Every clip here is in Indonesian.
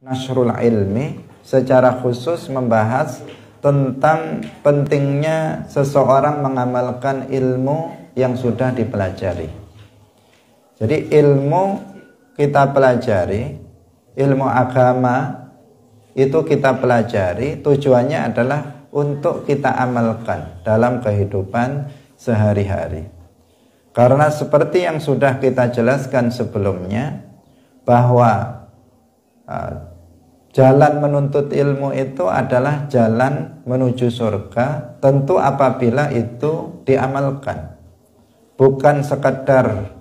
Nasrul Ilmi secara khusus membahas tentang pentingnya seseorang mengamalkan ilmu yang sudah dipelajari. Jadi ilmu kita pelajari, ilmu agama itu kita pelajari tujuannya adalah untuk kita amalkan dalam kehidupan sehari-hari. Karena seperti yang sudah kita jelaskan sebelumnya bahwa ah, Jalan menuntut ilmu itu adalah jalan menuju surga, tentu apabila itu diamalkan. Bukan sekedar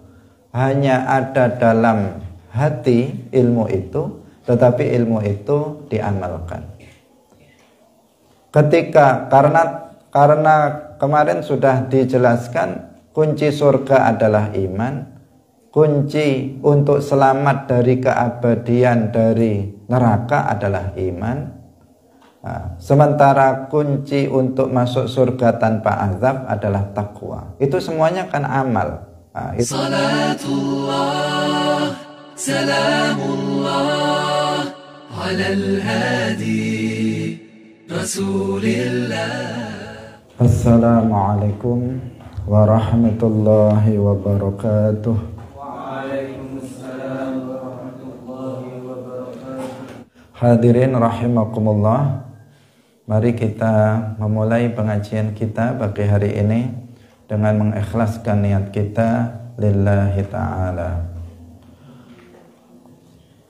hanya ada dalam hati ilmu itu, tetapi ilmu itu diamalkan. Ketika karena karena kemarin sudah dijelaskan kunci surga adalah iman, kunci untuk selamat dari keabadian dari neraka adalah iman Nah, sementara kunci untuk masuk surga tanpa azab adalah takwa. Itu semuanya kan amal. Nah, itu. Salatullah, salamullah, ala al-hadi, Rasulillah. Assalamualaikum warahmatullahi wabarakatuh. Hadirin rahimakumullah. Mari kita memulai pengajian kita bagi hari ini dengan mengikhlaskan niat kita lillahi taala.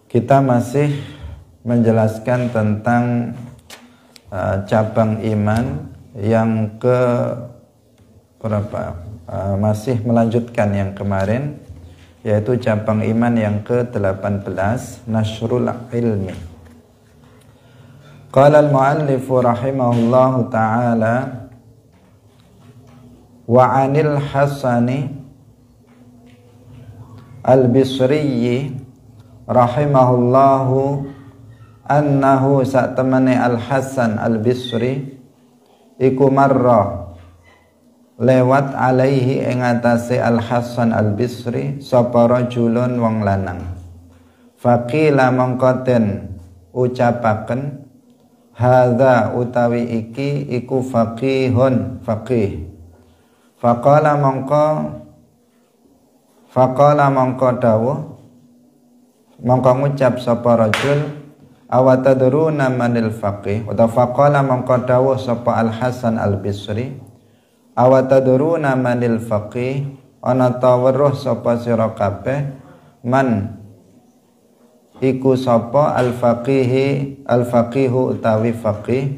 Kita masih menjelaskan tentang uh, cabang iman yang ke berapa? Uh, masih melanjutkan yang kemarin yaitu cabang iman yang ke-18 nasrul ilmi قال المؤلف رحمه الله تعالى وعن الحسن البصري رحمه الله أنه سأتمنى الحسن البصري iku marra lewat alaihi ing Al Hasan Al Bisri sapa rajulun wong lanang faqila mongkoten ucapaken hadza utawi iki iku faqihun faqih faqala mongko faqala mongko dawuh, mongko ngucap sapa rajul awataduruna manil faqih wa faqala mongko dawuh sapa al hasan al bisri awataduruna manil faqih ana tawruh sapa sira man iku sapa al faqihi al faqihu utawi faqih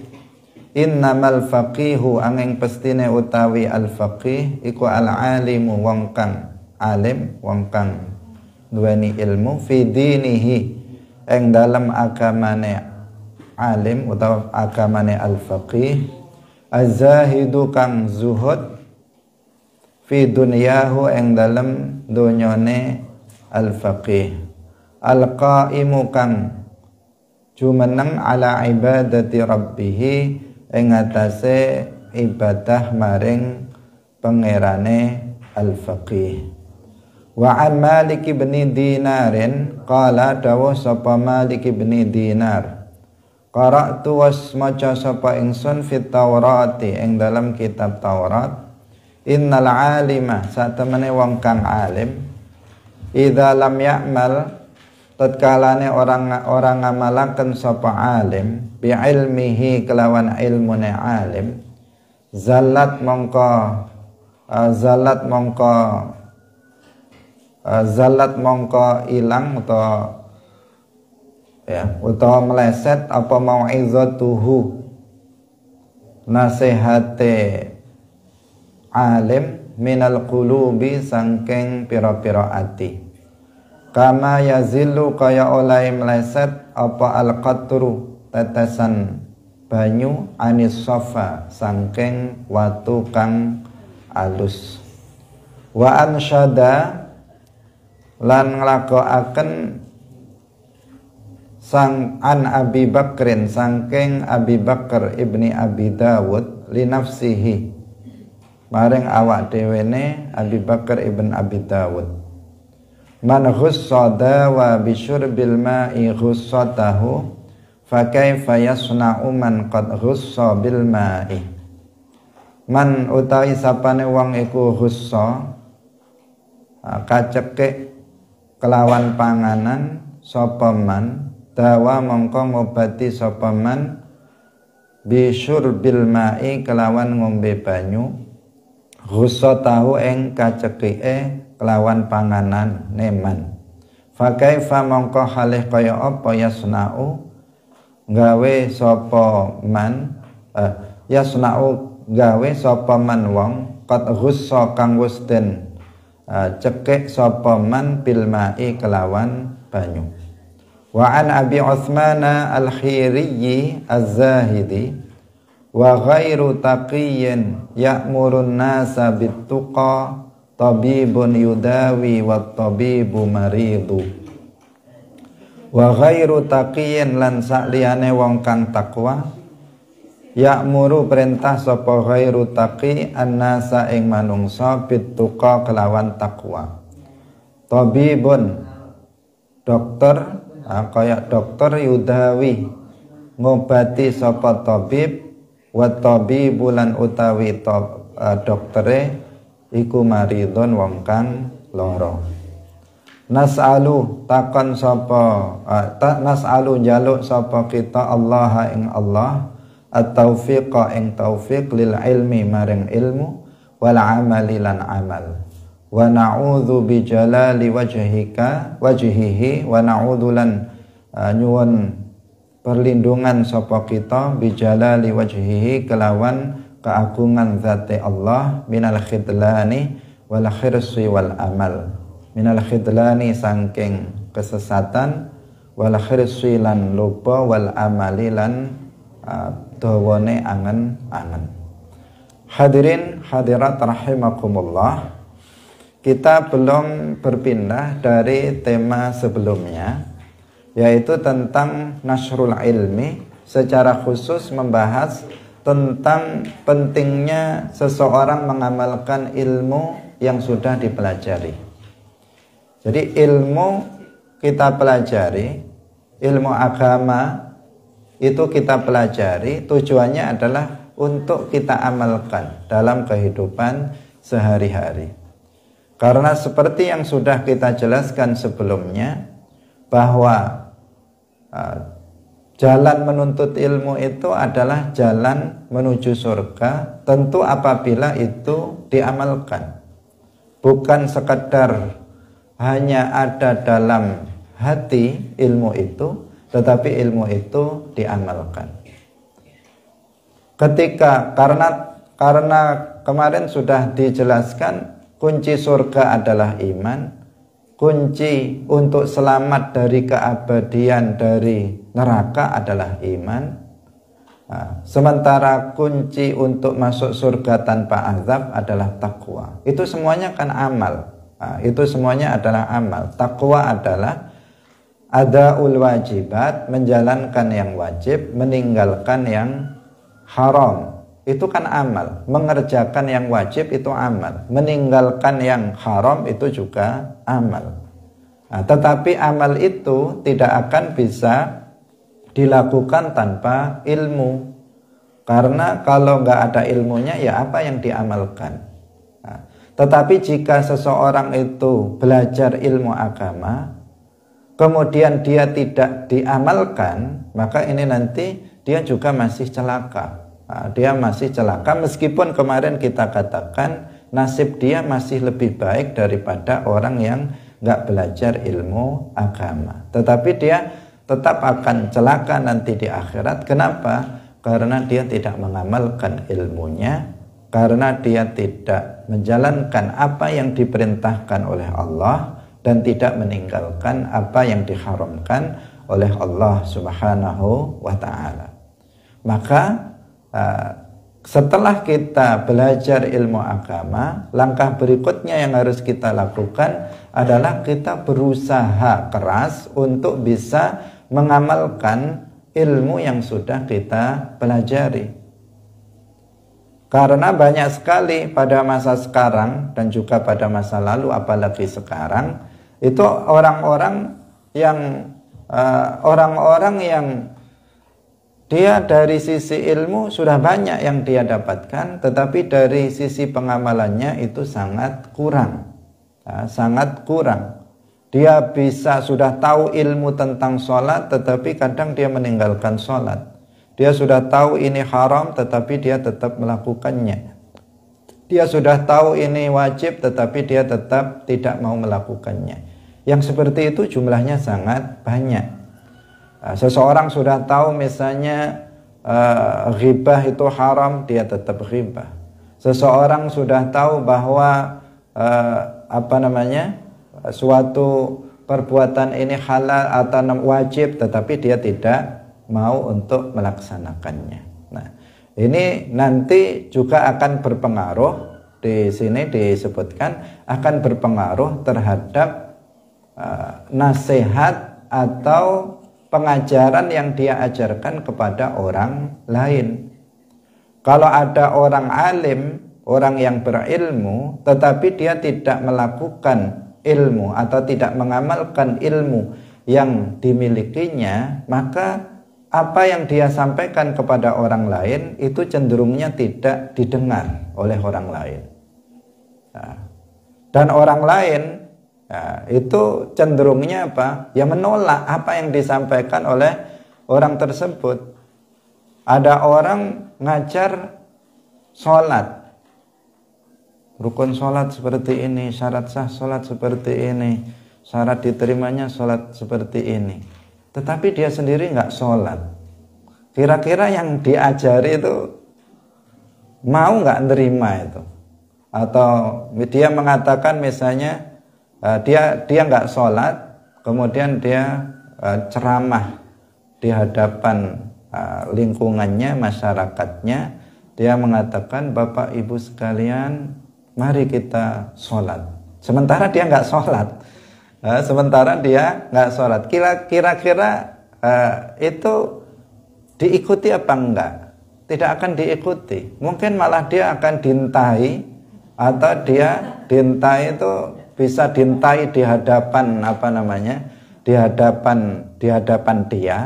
innamal faqihu angeng pestine utawi al faqih iku al alimu wong kang alim wong kang duweni ilmu fi dinihi eng dalam agamane alim utawa agamane al faqih az kang zuhud fi dunyahu eng dalam donyone al faqih al-qaimu kang jumeneng ala ibadati Rabbihi ing atase ibadah maring pangerane al-faqih wa an malik ibn dinarin qala dawu sapa malik ibn dinar qara'tu wasmaca sapa ingsun fit taurati eng dalam kitab taurat innal alima satemene wong kang alim idza lam ya'mal tatkalane orang orang ngamalaken sapa alim bi ilmihi kelawan ilmu ne alim zalat mongko uh, zalat mongko uh, zalat mongko ilang atau ya utawa meleset apa mau mauizatuhu nasihate alim minal qulubi sangkeng pira-pira ati Kama Yazilu kaya olai meleset apa al-qatru tetesan banyu anis sofa sangking watu kang alus. Wa ansyada lan nglakoaken sang an Abi Bakrin sangking Abi Bakar ibni Abi Dawud linafsihi maring awak dewene Abi Bakar ibn Abi Dawud man ghussada wa bisyurbil ma'i ghussatahu fa kaifa yasna'u man qad ghussa bil ma'i man utawi sapane wong iku ghussa kaceke kelawan panganan sapa man dawa mongko ngobati sapa man bisyurbil ma'i kelawan ngombe banyu ghussa tahu ing kelawan panganan neman Fakai fa mongko halih kaya apa yasnau gawe sapa man eh, yasnau gawe sapa man wong kat ghusso kang wusten eh, cekek sapa man bil ma'i kelawan banyu wa an abi usmana al khiriyyi az-zahidi wa ghairu taqiyyin ya'murun nasa bit tuqa tabibun yudawi wa tabibu maridu wa ghairu taqiyin lan sa'liane wong kang takwa ya'muru perintah sapa ghairu taqi annasa ing manungsa bituqa kelawan takwa tabibun dokter ah, kaya dokter yudawi ngobati sapa tabib wa tabibulan utawi tab, uh, doktere iku maridun wong kang lara nas'alu takon sapa uh, tak nas'alu jaluk sapa kita Allah ing Allah at-taufiqa ing taufiq lil ilmi maring ilmu wal amali lan amal wa na'udzu bi jalali wajhika wajhihi wa na'udzu lan nyuwun perlindungan sapa kita bi jalali wajhihi kelawan keagungan zati Allah minal khidlani wal khirsi wal amal minal khidlani sangking kesesatan wal khirsi lan lupa wal amali lan dawane angen-angen hadirin hadirat rahimakumullah kita belum berpindah dari tema sebelumnya yaitu tentang nasrul ilmi secara khusus membahas tentang pentingnya seseorang mengamalkan ilmu yang sudah dipelajari. Jadi ilmu kita pelajari, ilmu agama itu kita pelajari tujuannya adalah untuk kita amalkan dalam kehidupan sehari-hari. Karena seperti yang sudah kita jelaskan sebelumnya bahwa ah, Jalan menuntut ilmu itu adalah jalan menuju surga, tentu apabila itu diamalkan. Bukan sekedar hanya ada dalam hati ilmu itu, tetapi ilmu itu diamalkan. Ketika karena karena kemarin sudah dijelaskan kunci surga adalah iman, kunci untuk selamat dari keabadian dari neraka adalah iman. Nah, sementara kunci untuk masuk surga tanpa azab adalah takwa. Itu semuanya kan amal. Nah, itu semuanya adalah amal. Takwa adalah ada wajibat, menjalankan yang wajib, meninggalkan yang haram itu kan amal. Mengerjakan yang wajib itu amal. Meninggalkan yang haram itu juga amal. Nah, tetapi amal itu tidak akan bisa dilakukan tanpa ilmu. Karena kalau nggak ada ilmunya ya apa yang diamalkan. Nah, tetapi jika seseorang itu belajar ilmu agama, kemudian dia tidak diamalkan, maka ini nanti dia juga masih celaka Ah, dia masih celaka meskipun kemarin kita katakan nasib dia masih lebih baik daripada orang yang nggak belajar ilmu agama. Tetapi dia tetap akan celaka nanti di akhirat. Kenapa? Karena dia tidak mengamalkan ilmunya, karena dia tidak menjalankan apa yang diperintahkan oleh Allah dan tidak meninggalkan apa yang diharamkan oleh Allah Subhanahu wa taala. Maka Eh, setelah kita belajar ilmu agama, langkah berikutnya yang harus kita lakukan adalah kita berusaha keras untuk bisa mengamalkan ilmu yang sudah kita pelajari. Karena banyak sekali pada masa sekarang dan juga pada masa lalu, apalagi sekarang, itu orang-orang yang eh, orang-orang uh, yang dia dari sisi ilmu sudah banyak yang dia dapatkan, tetapi dari sisi pengamalannya itu sangat kurang. Ya, sangat kurang. Dia bisa sudah tahu ilmu tentang sholat, tetapi kadang dia meninggalkan sholat. Dia sudah tahu ini haram, tetapi dia tetap melakukannya. Dia sudah tahu ini wajib, tetapi dia tetap tidak mau melakukannya. Yang seperti itu jumlahnya sangat banyak. Nah, seseorang sudah tahu misalnya uh, itu haram dia tetap ghibah seseorang sudah tahu bahwa eh, apa namanya suatu perbuatan ini halal atau wajib tetapi dia tidak mau untuk melaksanakannya nah ini nanti juga akan berpengaruh di sini disebutkan akan berpengaruh terhadap uh, nasihat atau pengajaran yang dia ajarkan kepada orang lain. Kalau ada orang alim, orang yang berilmu, tetapi dia tidak melakukan ilmu atau tidak mengamalkan ilmu yang dimilikinya, maka apa yang dia sampaikan kepada orang lain itu cenderungnya tidak didengar oleh orang lain. Nah, dan orang lain Nah, itu cenderungnya apa? Ya menolak apa yang disampaikan oleh orang tersebut. Ada orang ngajar sholat. Rukun sholat seperti ini, syarat sah sholat seperti ini, syarat diterimanya sholat seperti ini. Tetapi dia sendiri nggak sholat. Kira-kira yang diajari itu mau nggak nerima itu? Atau dia mengatakan misalnya, Eh, dia dia nggak sholat kemudian dia eh, ceramah di hadapan eh, lingkungannya masyarakatnya dia mengatakan bapak ibu sekalian mari kita sholat sementara dia nggak sholat sementara dia nggak sholat kira-kira kira itu diikuti apa enggak tidak akan diikuti mungkin malah dia akan dintai atau dia dintai itu bisa dintai di hadapan apa namanya di hadapan di hadapan dia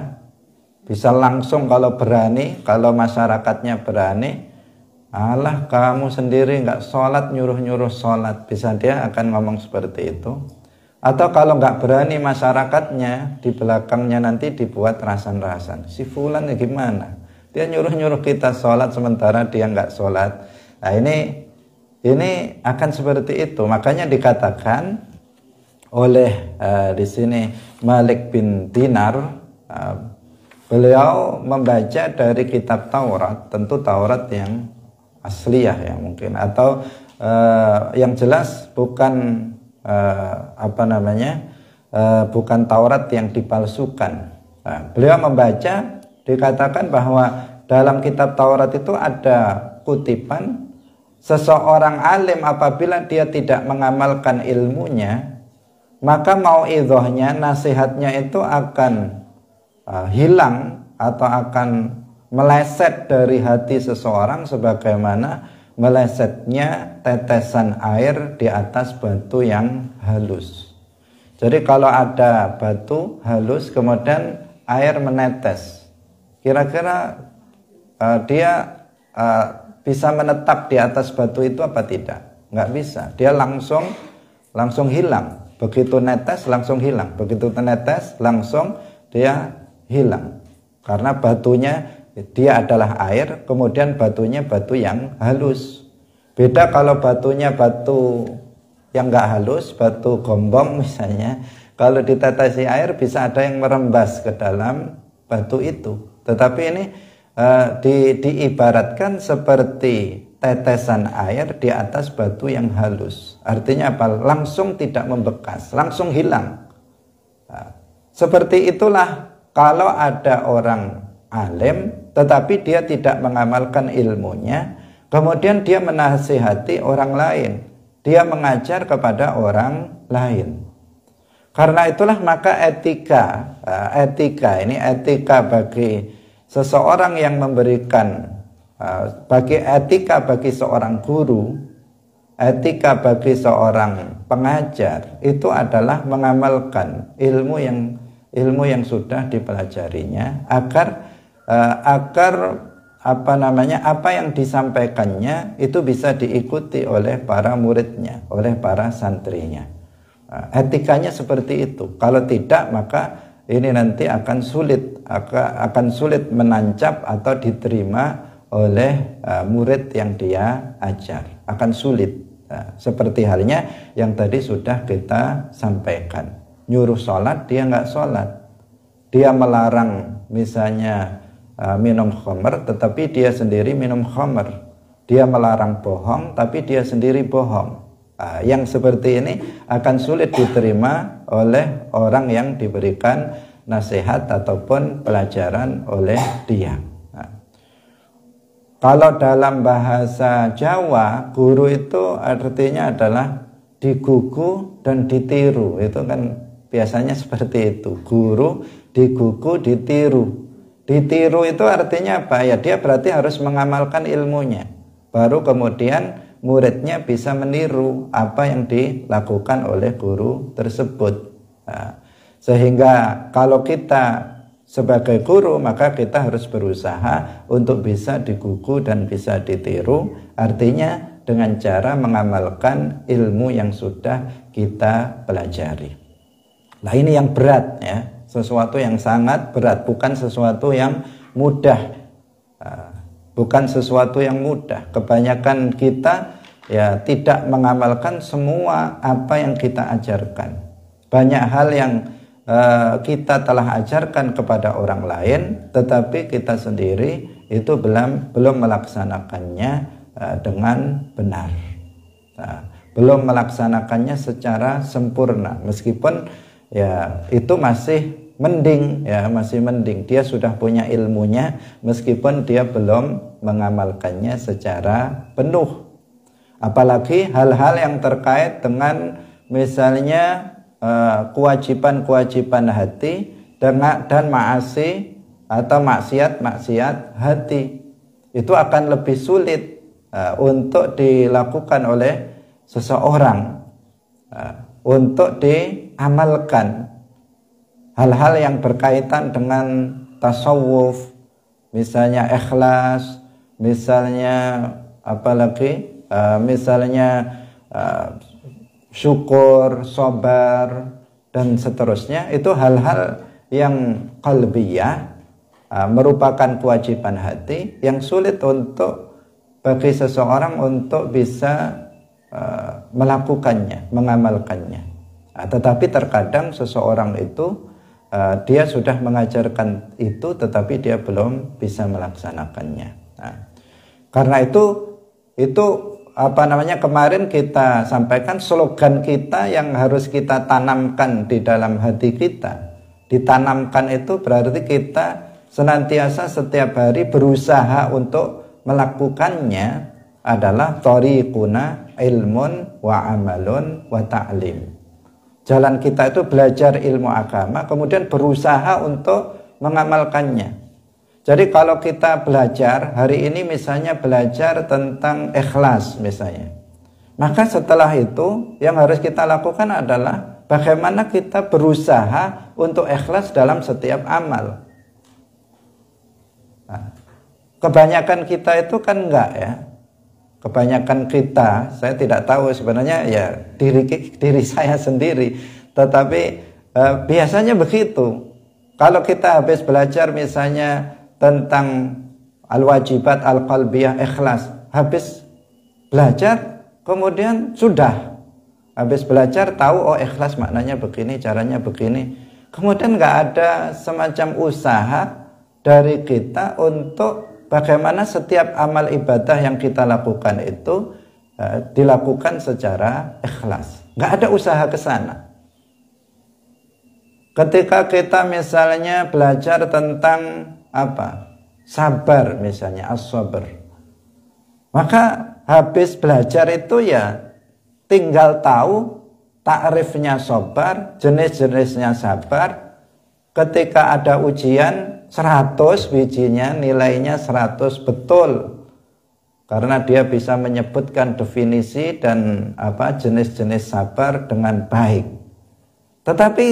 bisa langsung kalau berani kalau masyarakatnya berani Allah kamu sendiri nggak sholat nyuruh nyuruh sholat bisa dia akan ngomong seperti itu atau kalau nggak berani masyarakatnya di belakangnya nanti dibuat rasan-rasan si fulan gimana dia nyuruh nyuruh kita sholat sementara dia nggak sholat nah ini ini akan seperti itu. Makanya dikatakan oleh uh, di sini Malik bin Dinar uh, beliau membaca dari kitab Taurat, tentu Taurat yang asliyah ya mungkin atau uh, yang jelas bukan uh, apa namanya? Uh, bukan Taurat yang dipalsukan. Nah, beliau membaca dikatakan bahwa dalam kitab Taurat itu ada kutipan Seseorang alim apabila dia tidak mengamalkan ilmunya, maka mau idohnya, nasihatnya itu akan uh, hilang atau akan meleset dari hati seseorang sebagaimana melesetnya tetesan air di atas batu yang halus. Jadi kalau ada batu halus kemudian air menetes, kira-kira uh, dia uh, bisa menetap di atas batu itu apa tidak? Nggak bisa. Dia langsung langsung hilang. Begitu netes langsung hilang. Begitu netes langsung dia hilang. Karena batunya dia adalah air, kemudian batunya batu yang halus. Beda kalau batunya batu yang nggak halus, batu gombong misalnya. Kalau ditetesi air bisa ada yang merembas ke dalam batu itu. Tetapi ini Eh, di, diibaratkan seperti tetesan air di atas batu yang halus. Artinya apa? Langsung tidak membekas, langsung hilang. Nah, seperti itulah kalau ada orang alim tetapi dia tidak mengamalkan ilmunya, kemudian dia menasihati orang lain, dia mengajar kepada orang lain. Karena itulah maka etika, eh, etika ini etika bagi seseorang yang memberikan uh, bagi etika bagi seorang guru, etika bagi seorang pengajar itu adalah mengamalkan ilmu yang ilmu yang sudah dipelajarinya agar uh, agar apa namanya apa yang disampaikannya itu bisa diikuti oleh para muridnya oleh para santrinya uh, etikanya seperti itu kalau tidak maka ini nanti akan sulit akan sulit menancap atau diterima oleh e, murid yang dia ajar akan sulit e, seperti halnya yang tadi sudah kita sampaikan. Nyuruh sholat, dia nggak sholat. Dia melarang misalnya e, minum khomer, tetapi dia sendiri minum khomer. Dia melarang bohong, tapi dia sendiri bohong. yang seperti ini akan sulit diterima oleh orang yang diberikan nasihat ataupun pelajaran oleh dia. Nah, kalau dalam bahasa Jawa, guru itu artinya adalah digugu dan ditiru. Itu kan biasanya seperti itu. Guru digugu, ditiru. Ditiru itu artinya apa? Ya dia berarti harus mengamalkan ilmunya. Baru kemudian muridnya bisa meniru apa yang dilakukan oleh guru tersebut. Nah, sehingga kalau kita sebagai guru maka kita harus berusaha untuk bisa digugu dan bisa ditiru artinya dengan cara mengamalkan ilmu yang sudah kita pelajari. Nah ini yang berat ya, sesuatu yang sangat berat bukan sesuatu yang mudah. Ah, bukan sesuatu yang mudah. Kebanyakan kita ya tidak mengamalkan semua apa yang kita ajarkan. Banyak hal yang Eh, kita telah ajarkan kepada orang lain tetapi kita sendiri itu belum belum melaksanakannya uh, dengan benar nah, belum melaksanakannya secara sempurna meskipun ya itu masih mending ya masih mending dia sudah punya ilmunya meskipun dia belum mengamalkannya secara penuh apalagi hal-hal yang terkait dengan misalnya Eh, kewajiban-kewajiban hati dan dan maasi atau maksiat-maksiat hati itu akan lebih sulit uh, untuk dilakukan oleh seseorang uh, untuk diamalkan hal-hal yang berkaitan dengan tasawuf misalnya ikhlas misalnya apalagi uh, misalnya uh, syukur, sabar dan seterusnya itu hal-hal eh. yang qalbiyah eh, merupakan kewajiban hati yang sulit untuk bagi seseorang untuk bisa eh, melakukannya, mengamalkannya. Nah, tetapi terkadang seseorang itu dia sudah mengajarkan itu tetapi dia belum bisa melaksanakannya. Nah, karena itu itu apa namanya kemarin kita sampaikan slogan kita yang harus kita tanamkan di dalam hati kita. Ditanamkan itu berarti kita senantiasa setiap hari berusaha untuk melakukannya adalah tariquna ilmun wa amalun wa ta'lim. Jalan kita itu belajar ilmu agama kemudian berusaha untuk mengamalkannya. Jadi kalau kita belajar hari ini misalnya belajar tentang ikhlas misalnya. Maka setelah itu yang harus kita lakukan adalah bagaimana kita berusaha untuk ikhlas dalam setiap amal. Nah, kebanyakan kita itu kan enggak ya. Kebanyakan kita, saya tidak tahu sebenarnya ya diri diri saya sendiri, tetapi eh, biasanya begitu. Kalau kita habis belajar misalnya tentang al-wajibat al-qalbiyah ikhlas. Habis belajar, kemudian sudah. Habis belajar tahu oh ikhlas maknanya begini, caranya begini. Kemudian nggak ada semacam usaha dari kita untuk bagaimana setiap amal ibadah yang kita lakukan itu uh, dilakukan secara ikhlas. Nggak ada usaha ke sana. Ketika kita misalnya belajar tentang apa sabar misalnya as-sabar maka habis belajar itu ya tinggal tahu takrifnya sabar jenis-jenisnya sabar ketika ada ujian 100 bijinya nilainya 100 betul karena dia bisa menyebutkan definisi dan apa jenis-jenis sabar dengan baik. Tetapi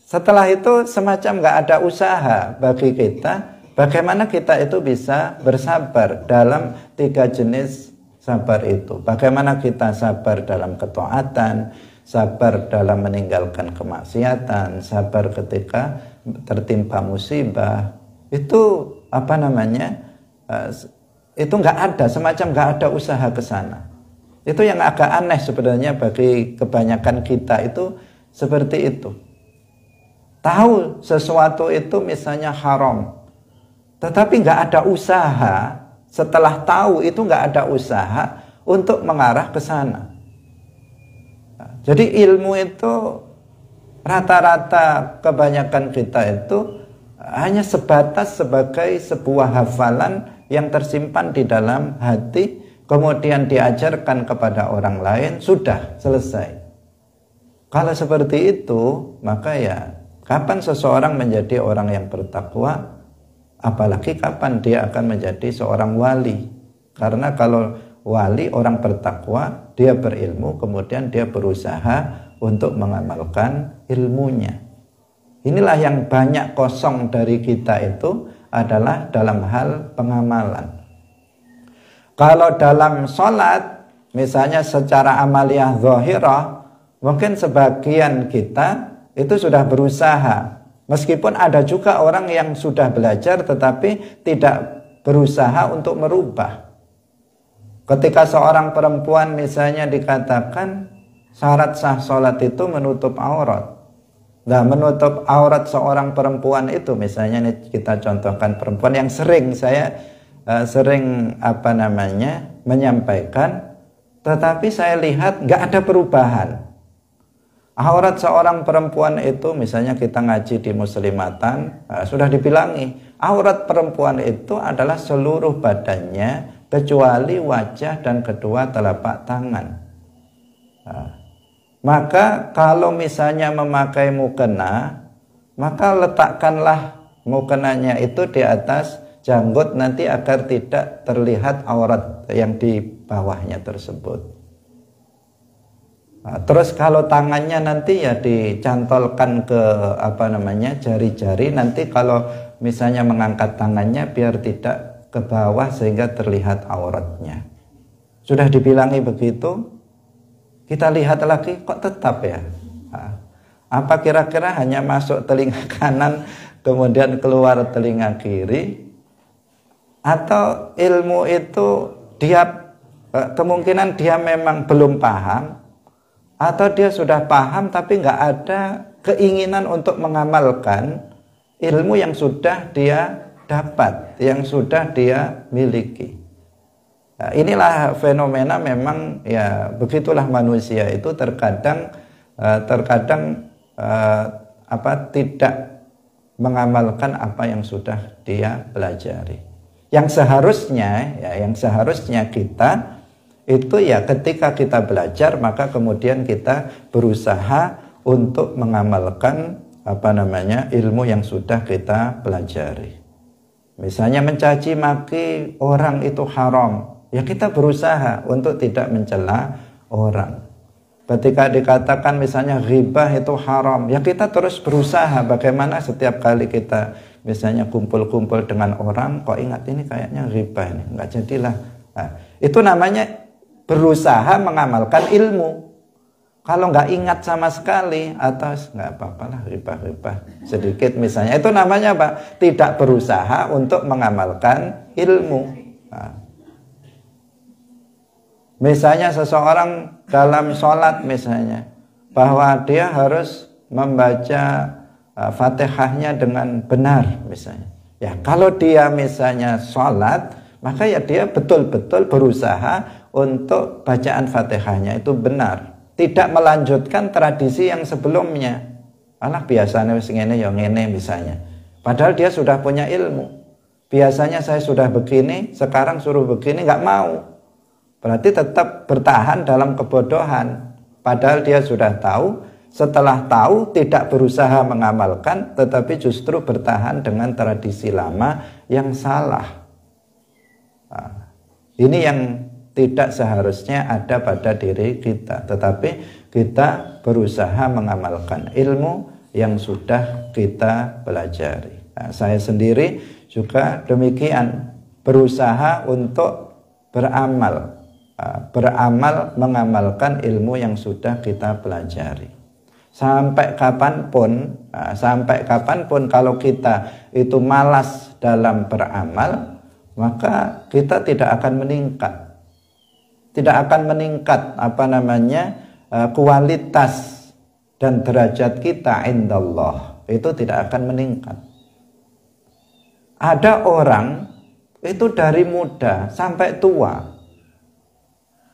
setelah itu semacam nggak ada usaha bagi kita Bagaimana kita itu bisa bersabar dalam tiga jenis sabar itu? Bagaimana kita sabar dalam ketaatan, sabar dalam meninggalkan kemaksiatan, sabar ketika tertimpa musibah? Itu apa namanya? Eh, itu nggak ada, semacam nggak ada usaha ke sana. Itu yang agak aneh sebenarnya bagi kebanyakan kita itu seperti itu. Tahu sesuatu itu misalnya haram, tetapi nggak ada usaha setelah tahu itu nggak ada usaha untuk mengarah ke sana. Jadi ilmu itu rata-rata kebanyakan kita itu hanya sebatas sebagai sebuah hafalan yang tersimpan di dalam hati kemudian diajarkan kepada orang lain sudah selesai. Kalau seperti itu maka ya kapan seseorang menjadi orang yang bertakwa apalagi kapan dia akan menjadi seorang wali karena kalau wali orang bertakwa dia berilmu kemudian dia berusaha untuk mengamalkan ilmunya inilah yang banyak kosong dari kita itu adalah dalam hal pengamalan kalau dalam sholat misalnya secara amaliyah zohirah mungkin sebagian kita itu sudah berusaha Meskipun ada juga orang yang sudah belajar tetapi tidak berusaha untuk merubah. Ketika seorang perempuan misalnya dikatakan syarat sah sholat itu menutup aurat. Nah, menutup aurat seorang perempuan itu misalnya ini kita contohkan perempuan yang sering saya uh, sering apa namanya menyampaikan tetapi saya lihat nggak ada perubahan Aurat seorang perempuan itu misalnya kita ngaji di muslimatan eh, sudah dibilangi aurat perempuan itu adalah seluruh badannya kecuali wajah dan kedua telapak tangan. Nah, maka kalau misalnya memakai mukena maka letakkanlah mukenanya itu di atas janggut nanti agar tidak terlihat aurat yang di bawahnya tersebut. Nah, terus kalau tangannya nanti ya dicantolkan ke apa namanya jari-jari nanti kalau misalnya mengangkat tangannya biar tidak ke bawah sehingga terlihat auratnya. Sudah dibilangi begitu, kita lihat lagi kok tetap ya. Nah, apa kira-kira hanya masuk telinga kanan kemudian keluar telinga kiri atau ilmu itu dia eh, kemungkinan dia memang belum paham atau dia sudah paham tapi nggak ada keinginan untuk mengamalkan ilmu yang sudah dia dapat, yang sudah dia miliki. Nah, inilah fenomena memang ya begitulah manusia itu terkadang eh, terkadang eh, apa tidak mengamalkan apa yang sudah dia pelajari. Yang seharusnya ya yang seharusnya kita itu ya ketika kita belajar maka kemudian kita berusaha untuk mengamalkan apa namanya ilmu yang sudah kita pelajari. Misalnya mencaci maki orang itu haram, ya kita berusaha untuk tidak mencela orang. Ketika dikatakan misalnya ghibah itu haram, ya kita terus berusaha bagaimana setiap kali kita misalnya kumpul-kumpul dengan orang, kok ingat ini kayaknya ghibah ini, enggak jadilah. Nah, itu namanya berusaha mengamalkan ilmu. Kalau nggak ingat sama sekali atau nggak apa-apalah riba-riba sedikit misalnya itu namanya apa? Tidak berusaha untuk mengamalkan ilmu. Nah. Misalnya seseorang dalam sholat misalnya bahwa dia harus membaca uh, fatihahnya dengan benar misalnya. Ya kalau dia misalnya sholat maka ya dia betul-betul berusaha untuk bacaan Fatihahnya itu benar, tidak melanjutkan tradisi yang sebelumnya. Anak biasanya wis ngene ya ngene misalnya. Padahal dia sudah punya ilmu. Biasanya saya sudah begini, sekarang suruh begini nggak mau. Berarti tetap bertahan dalam kebodohan. Padahal dia sudah tahu, setelah tahu tidak berusaha mengamalkan tetapi justru bertahan dengan tradisi lama yang salah. Ah, ini yang tidak seharusnya ada pada diri kita, tetapi kita berusaha mengamalkan ilmu yang sudah kita pelajari. Nah, saya sendiri juga demikian berusaha untuk beramal, ah, beramal mengamalkan ilmu yang sudah kita pelajari. Sampai kapanpun, ah, sampai kapanpun kalau kita itu malas dalam beramal, maka kita tidak akan meningkat tidak hmm. akan meningkat apa namanya e, kualitas dan derajat kita indallah itu tidak akan meningkat ada orang itu dari muda sampai tua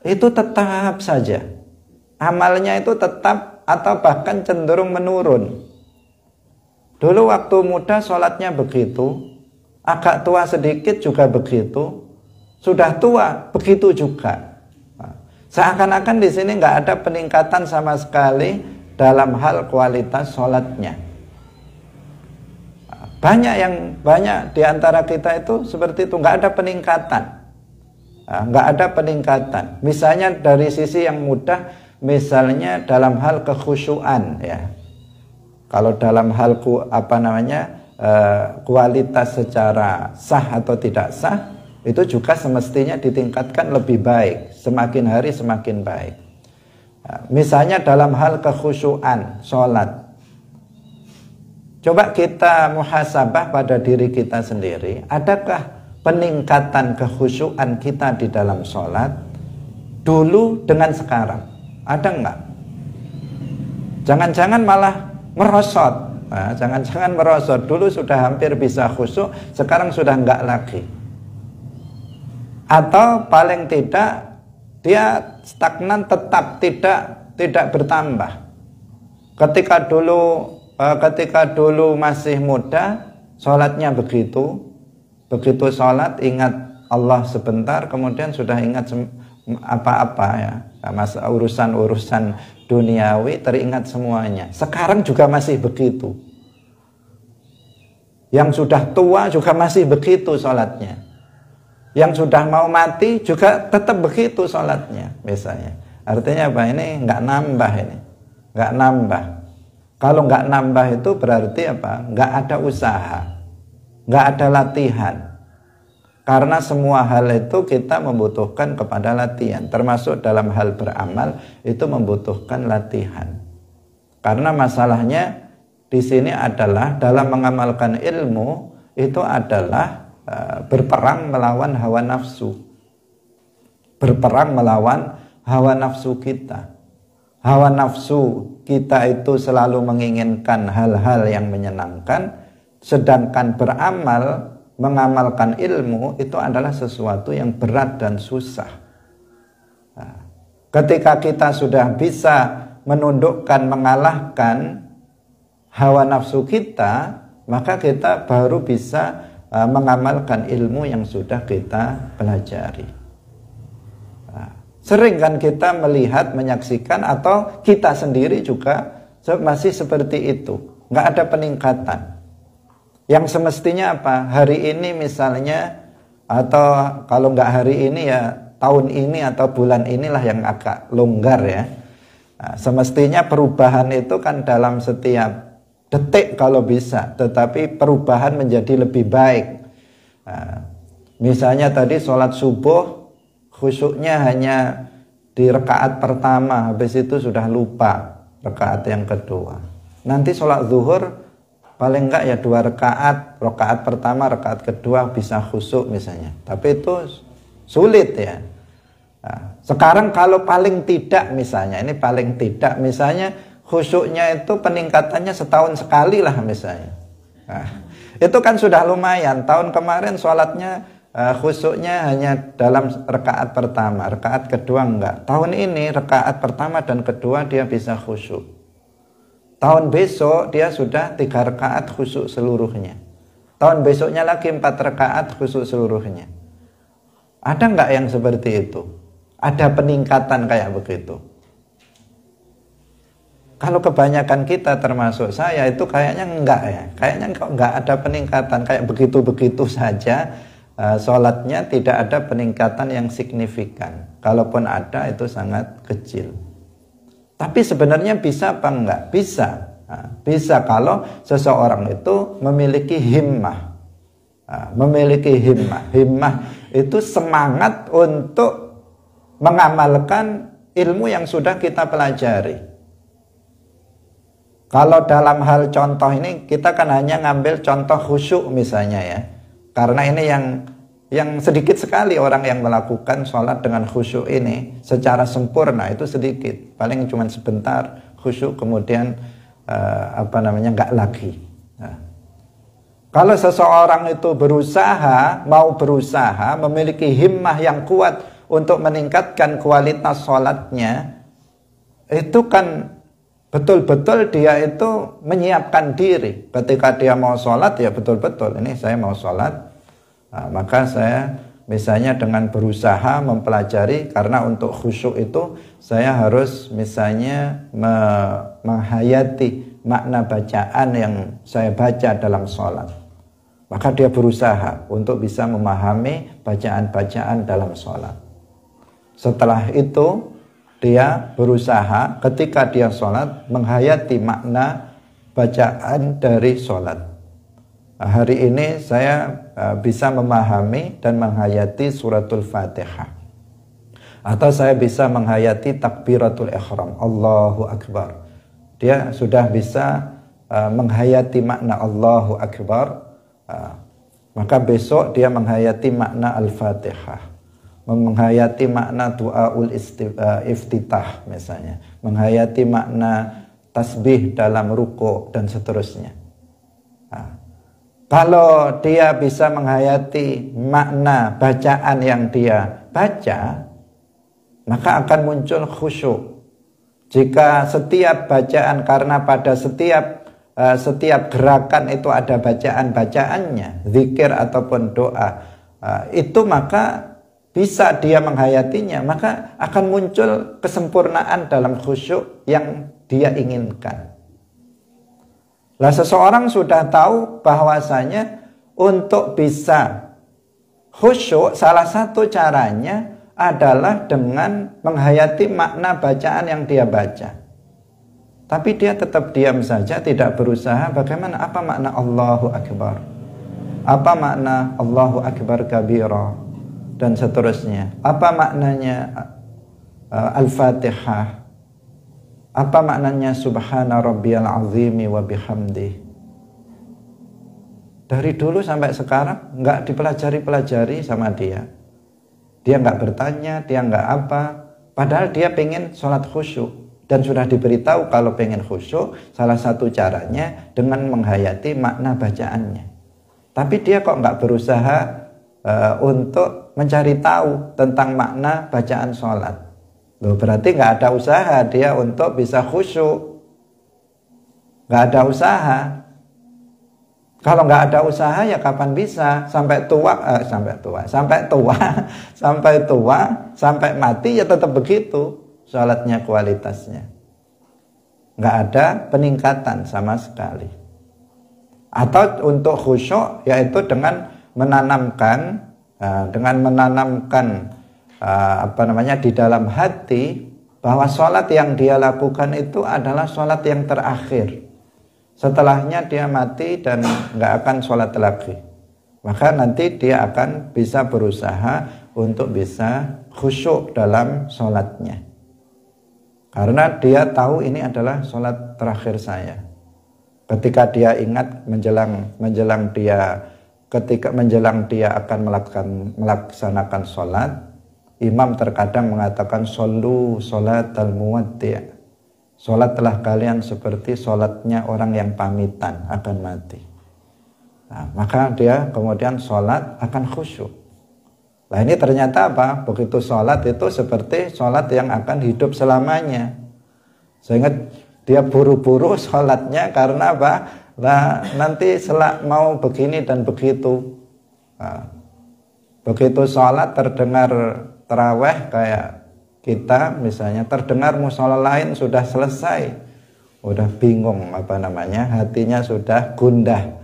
itu tetap saja amalnya itu tetap atau bahkan cenderung menurun dulu waktu muda sholatnya begitu agak tua sedikit juga begitu sudah tua begitu juga Seakan-akan di sini nggak ada peningkatan sama sekali dalam hal kualitas sholatnya. Banyak yang banyak di antara kita itu seperti itu nggak ada peningkatan, ah, nggak ada peningkatan. Misalnya dari sisi yang mudah, misalnya dalam hal kekhusyuan ya. Kalau dalam hal ku, apa namanya eh, kualitas secara sah atau tidak sah itu juga semestinya ditingkatkan lebih baik semakin hari semakin baik. Ya, misalnya dalam hal kekhusyuan, sholat. Coba kita muhasabah pada diri kita sendiri, adakah peningkatan kekhusyuan kita di dalam sholat dulu dengan sekarang? Ada enggak? Jangan-jangan malah merosot. jangan nah, jangan-jangan merosot. Dulu sudah hampir bisa khusyuk, sekarang sudah enggak lagi. Atau paling tidak dia stagnan tetap tidak tidak bertambah. Ketika dulu eh, ketika dulu masih muda sholatnya begitu begitu sholat ingat Allah sebentar kemudian sudah ingat apa-apa ya mas urusan-urusan duniawi teringat semuanya sekarang juga masih begitu yang sudah tua juga masih begitu sholatnya yang sudah mau mati juga tetap begitu sholatnya misalnya. Artinya apa? Ini nggak nambah ini. Nggak nambah. Kalau nggak nambah itu berarti apa? Nggak ada usaha. Nggak ada latihan. Karena semua hal itu kita membutuhkan kepada latihan. Termasuk dalam hal beramal itu membutuhkan latihan. Karena masalahnya di sini adalah dalam mengamalkan ilmu itu adalah Eh, berperang melawan hawa nafsu berperang melawan hawa nafsu kita hawa nafsu kita itu selalu menginginkan hal-hal yang menyenangkan sedangkan beramal mengamalkan ilmu itu adalah sesuatu yang berat dan susah nah, ketika kita sudah bisa menundukkan, mengalahkan hawa nafsu kita, maka kita baru bisa Eh, mengamalkan ilmu yang sudah kita pelajari. Seringkan sering kan kita melihat, menyaksikan atau kita sendiri juga masih seperti itu, nggak ada peningkatan. Yang semestinya apa? Hari ini misalnya atau kalau nggak hari ini ya tahun ini atau bulan inilah yang agak longgar ya. Nah, semestinya perubahan itu kan dalam setiap detik kalau bisa, tetapi perubahan menjadi lebih baik. Nah, misalnya tadi sholat subuh khusyuknya hanya di rekaat pertama, habis itu sudah lupa rekaat yang kedua. Nanti sholat zuhur paling enggak ya dua rekaat, rekaat pertama, rekaat kedua bisa khusyuk misalnya. Tapi itu sulit ya. Nah, sekarang kalau paling tidak misalnya, ini paling tidak misalnya khusyuknya itu peningkatannya setahun sekali lah misalnya. Nah, itu kan sudah lumayan. Tahun kemarin sholatnya eh, khusyuknya hanya dalam rekaat pertama, rekaat kedua enggak. Tahun ini rekaat pertama dan kedua dia bisa khusyuk. Tahun besok dia sudah tiga rekaat khusyuk seluruhnya. Tahun besoknya lagi empat rekaat khusyuk seluruhnya. Ada enggak yang seperti itu? Ada peningkatan kayak begitu? Kalau kebanyakan kita termasuk saya itu kayaknya enggak ya, kayaknya kok enggak ada peningkatan, kayak begitu-begitu saja uh, sholatnya tidak ada peningkatan yang signifikan. Kalaupun ada itu sangat kecil. Tapi sebenarnya bisa apa enggak? Bisa. Nah, bisa kalau seseorang itu memiliki himmah. Nah, memiliki himmah. Himmah itu semangat untuk mengamalkan ilmu yang sudah kita pelajari. Kalau dalam hal contoh ini kita kan hanya ngambil contoh khusyuk misalnya ya. Karena ini yang yang sedikit sekali orang yang melakukan sholat dengan khusyuk ini secara sempurna itu sedikit. Paling cuma sebentar khusyuk kemudian uh, apa namanya nggak lagi. Nah. Kalau seseorang itu berusaha, mau berusaha, memiliki himmah yang kuat untuk meningkatkan kualitas sholatnya, itu kan betul-betul dia itu menyiapkan diri ketika dia mau sholat ya betul-betul ini saya mau sholat nah, maka saya misalnya dengan berusaha mempelajari karena untuk khusyuk itu saya harus misalnya me menghayati makna bacaan yang saya baca dalam sholat maka dia berusaha untuk bisa memahami bacaan-bacaan dalam sholat setelah itu dia berusaha ketika dia sholat menghayati makna bacaan dari sholat. Hari ini saya e, bisa memahami dan menghayati suratul fatihah. Atau saya bisa menghayati takbiratul ikhram. Allahu Akbar. Dia sudah bisa e, menghayati makna Allahu Akbar. E, maka besok dia menghayati makna Al-Fatihah menghayati makna doa eh, iftitah misalnya, menghayati makna tasbih dalam ruko dan seterusnya. Nah, kalau dia bisa menghayati makna bacaan yang dia baca, maka akan muncul khusyuk. Jika setiap bacaan karena pada setiap uh, setiap gerakan itu ada bacaan bacaannya, zikir ataupun doa, uh, itu maka bisa dia menghayatinya, maka akan muncul kesempurnaan dalam khusyuk yang dia inginkan. Lah seseorang sudah tahu bahwasanya untuk bisa khusyuk salah satu caranya adalah dengan menghayati makna bacaan yang dia baca. Tapi dia tetap diam saja, tidak berusaha bagaimana apa makna Allahu Akbar. Apa makna Allahu Akbar Kabirah? dan seterusnya. Apa maknanya uh, Al-Fatihah? Apa maknanya Subhana Rabbiyal Azimi wa bihamdi? Dari dulu sampai sekarang nggak dipelajari-pelajari sama dia. Dia nggak bertanya, dia nggak apa. Padahal dia pengen sholat khusyuk dan sudah diberitahu kalau pengen khusyuk salah satu caranya dengan menghayati makna bacaannya. Tapi dia kok nggak berusaha Eh, untuk mencari tahu tentang makna bacaan sholat. Loh, berarti nggak ada usaha dia untuk bisa khusyuk. Nggak ada usaha. Kalau nggak ada usaha ya kapan bisa sampai tua eh, sampai tua sampai tua sampai tua sampai mati ya tetap begitu sholatnya kualitasnya nggak ada peningkatan sama sekali atau untuk khusyuk yaitu dengan menanamkan eh, dengan menanamkan eh, apa namanya di dalam hati bahwa sholat yang dia lakukan itu adalah sholat yang terakhir. Setelahnya dia mati dan nggak akan sholat lagi. Maka nanti dia akan bisa berusaha untuk bisa khusyuk dalam sholatnya. Karena dia tahu ini adalah sholat terakhir saya. Ketika dia ingat menjelang menjelang dia ketika menjelang dia akan melakukan melaksanakan sholat imam terkadang mengatakan solu sholat al muwaddi' Sholat telah kalian seperti sholatnya orang yang pamitan akan mati. Nah, maka dia kemudian sholat akan khusyuk. Nah ini ternyata apa? Begitu sholat itu seperti sholat yang akan hidup selamanya. Sehingga dia buru-buru sholatnya karena apa? Lah nanti selak mau begini dan begitu. Nah, begitu sholat terdengar teraweh kayak kita misalnya terdengar musola lain sudah selesai udah bingung apa namanya hatinya sudah gundah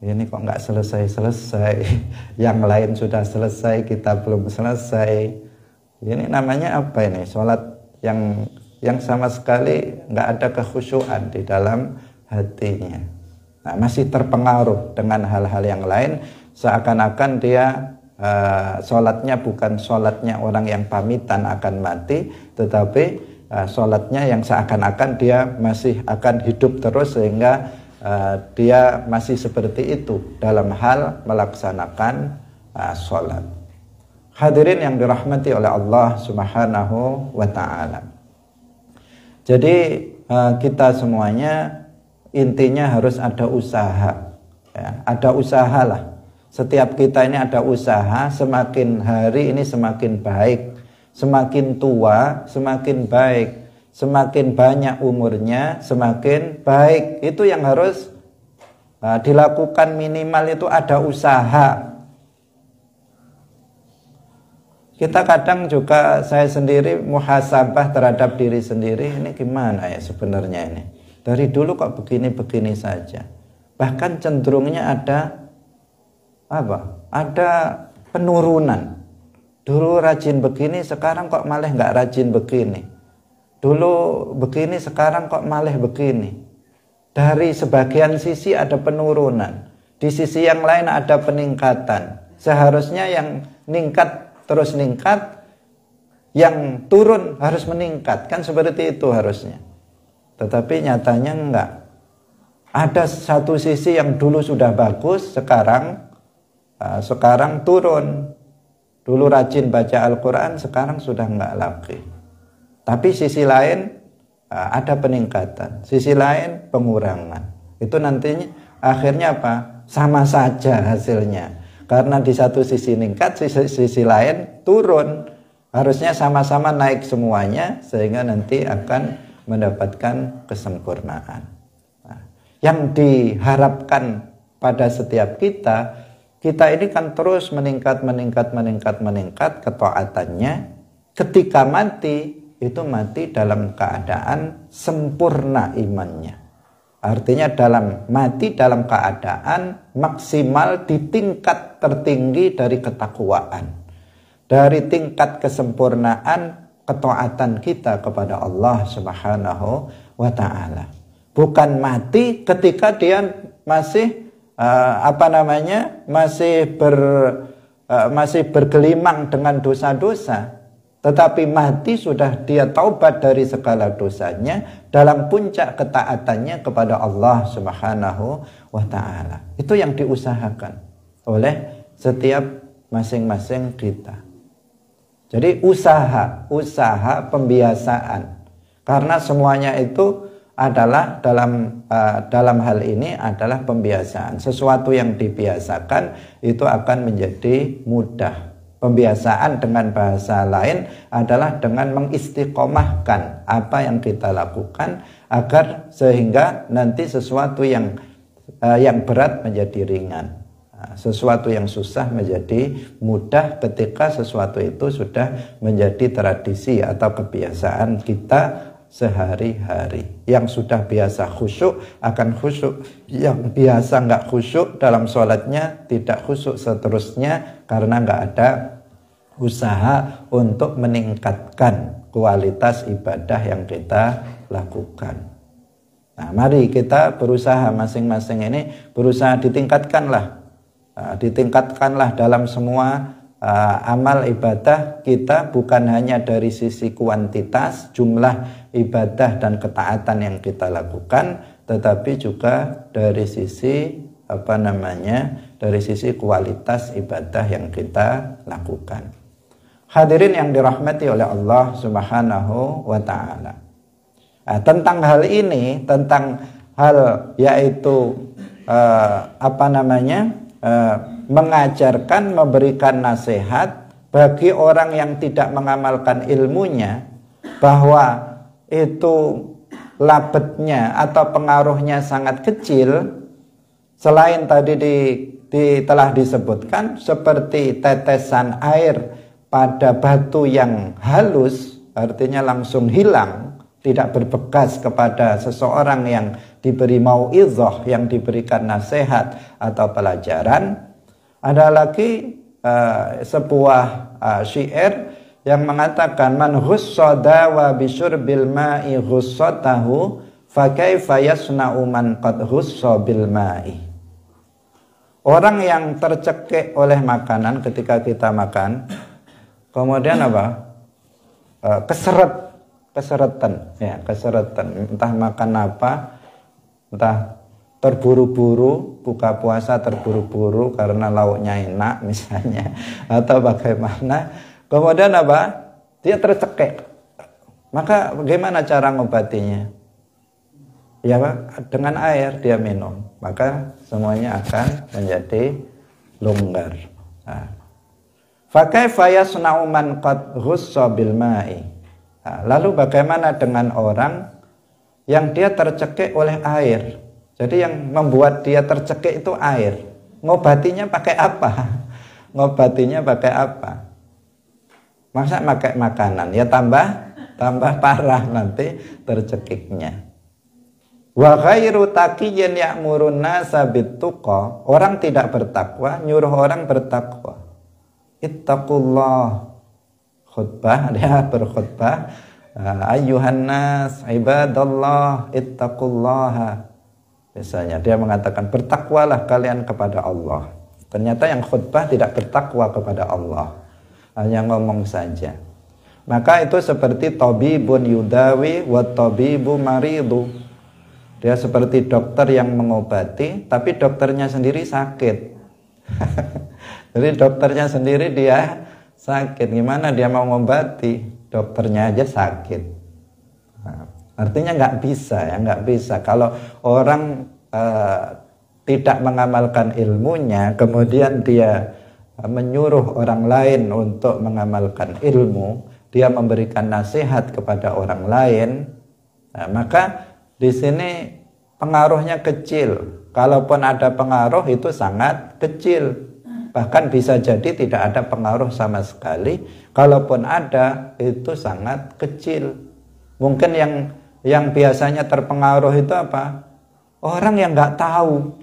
ini kok nggak selesai selesai yang lain sudah selesai kita belum selesai ini namanya apa ini sholat yang yang sama sekali nggak ada kekhusyuan di dalam hatinya Nah, masih terpengaruh dengan hal-hal yang lain seakan-akan dia uh, sholatnya bukan sholatnya orang yang pamitan akan mati tetapi uh, sholatnya yang seakan-akan dia masih akan hidup terus sehingga uh, dia masih seperti itu dalam hal melaksanakan uh, sholat hadirin yang dirahmati oleh Allah subhanahu wa ta'ala jadi kita semuanya intinya harus ada usaha ya, ada usaha lah setiap kita ini ada usaha semakin hari ini semakin baik semakin tua semakin baik semakin banyak umurnya semakin baik itu yang harus uh, dilakukan minimal itu ada usaha kita kadang juga saya sendiri muhasabah terhadap diri sendiri ini gimana ya sebenarnya ini dari dulu kok begini-begini saja. Bahkan cenderungnya ada apa? Ada penurunan. Dulu rajin begini, sekarang kok malah nggak rajin begini. Dulu begini, sekarang kok malah begini. Dari sebagian sisi ada penurunan, di sisi yang lain ada peningkatan. Seharusnya yang ningkat terus ningkat, yang turun harus meningkat, kan seperti itu harusnya. Tetapi nyatanya enggak. Ada satu sisi yang dulu sudah bagus, sekarang eh, sekarang turun. Dulu rajin baca Al-Quran, sekarang sudah enggak lagi. Tapi sisi lain eh, ada peningkatan, sisi lain pengurangan. Itu nantinya akhirnya apa? Sama saja hasilnya. Karena di satu sisi meningkat, sisi, sisi lain turun. Harusnya sama-sama naik semuanya sehingga nanti akan mendapatkan kesempurnaan. Nah, yang diharapkan pada setiap kita, kita ini kan terus meningkat, meningkat, meningkat, meningkat ketaatannya. Ketika mati, itu mati dalam keadaan sempurna imannya. Artinya dalam mati dalam keadaan maksimal di tingkat tertinggi dari ketakwaan. Dari tingkat kesempurnaan ketaatan kita kepada Allah Subhanahu wa taala. Bukan mati ketika dia masih uh, apa namanya? masih ber uh, masih bergelimang dengan dosa-dosa, tetapi mati sudah dia taubat dari segala dosanya dalam puncak ketaatannya kepada Allah Subhanahu wa taala. Itu yang diusahakan oleh setiap masing-masing kita. Jadi usaha, usaha pembiasaan. Karena semuanya itu adalah dalam uh, dalam hal ini adalah pembiasaan. Sesuatu yang dibiasakan itu akan menjadi mudah. Pembiasaan dengan bahasa lain adalah dengan mengistiqomahkan apa yang kita lakukan agar sehingga nanti sesuatu yang uh, yang berat menjadi ringan. Nah, sesuatu yang susah menjadi mudah ketika sesuatu itu sudah menjadi tradisi atau kebiasaan kita sehari-hari. Yang sudah biasa khusyuk akan khusyuk, yang biasa nggak khusyuk dalam sholatnya tidak khusyuk seterusnya karena nggak ada usaha untuk meningkatkan kualitas ibadah yang kita lakukan. Nah, mari kita berusaha masing-masing ini berusaha ditingkatkanlah Ah, ditingkatkanlah dalam semua uh, amal ibadah kita bukan hanya dari sisi kuantitas jumlah ibadah dan ketaatan yang kita lakukan tetapi juga dari sisi apa namanya dari sisi kualitas ibadah yang kita lakukan hadirin yang dirahmati oleh Allah Subhanahu wa taala nah, tentang hal ini tentang hal yaitu uh, apa namanya Eh, mengajarkan, memberikan nasihat bagi orang yang tidak mengamalkan ilmunya bahwa itu labetnya atau pengaruhnya sangat kecil selain tadi di, di telah disebutkan seperti tetesan air pada batu yang halus artinya langsung hilang tidak berbekas kepada seseorang yang diberi mauizah yang diberikan nasihat atau pelajaran ada lagi uh, sebuah uh, syair yang mengatakan man ghussada wa bisyurbil ma'i ghussatahu fa kaifa yasna'u man qad ghussa bil ma'i Orang yang tercekik oleh makanan ketika kita makan, kemudian apa? Uh, eh, keseret, keseretan, ya keseretan. Entah makan apa, entah terburu-buru buka puasa terburu-buru karena lauknya enak misalnya atau bagaimana kemudian apa dia tercekik maka bagaimana cara ngobatinya ya dengan air dia minum maka semuanya akan menjadi longgar pakai nah. faya sunauman man qad bil nah, Lalu bagaimana dengan orang yang dia tercekik oleh air. Jadi yang membuat dia tercekik itu air. Ngobatinya pakai apa? Ngobatinya pakai apa? Masa pakai makanan? Ya tambah tambah parah nanti tercekiknya. Wa ghairu taqiyyin ya'murun nasa bittuqa. Orang tidak bertakwa nyuruh orang bertakwa. Ittaqullah. Khutbah dia berkhutbah Eh, ayyuhan nas ibadallah ittaqullaha biasanya dia mengatakan bertakwalah kalian kepada Allah ternyata yang khutbah tidak bertakwa kepada Allah hanya ngomong saja maka itu seperti tabibun yudawi wa tabibu maridu dia seperti dokter yang mengobati tapi dokternya sendiri sakit jadi dokternya sendiri dia sakit gimana dia mau mengobati dokternya aja sakit nah, artinya nggak bisa ya nggak bisa kalau orang eh, tidak mengamalkan ilmunya kemudian dia eh, menyuruh orang lain untuk mengamalkan ilmu dia memberikan nasihat kepada orang lain nah, maka di sini pengaruhnya kecil kalaupun ada pengaruh itu sangat kecil bahkan bisa jadi tidak ada pengaruh sama sekali kalaupun ada itu sangat kecil mungkin yang yang biasanya terpengaruh itu apa orang yang nggak tahu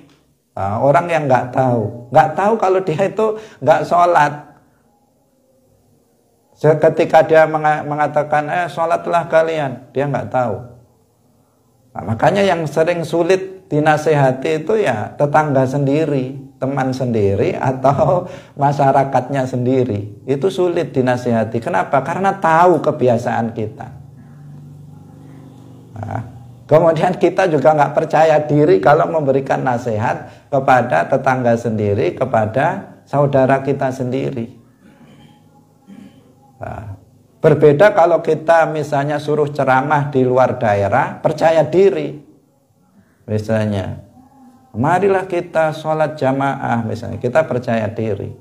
ah, orang yang nggak tahu nggak tahu kalau dia itu nggak sholat ketika dia mengatakan eh sholatlah kalian dia nggak tahu nah, makanya yang sering sulit dinasehati itu ya tetangga sendiri teman sendiri atau masyarakatnya sendiri itu sulit dinasihati kenapa karena tahu kebiasaan kita nah, kemudian kita juga nggak percaya diri kalau memberikan nasihat kepada tetangga sendiri kepada saudara kita sendiri nah, berbeda kalau kita misalnya suruh ceramah di luar daerah percaya diri misalnya Marilah kita sholat jamaah misalnya. Kita percaya diri.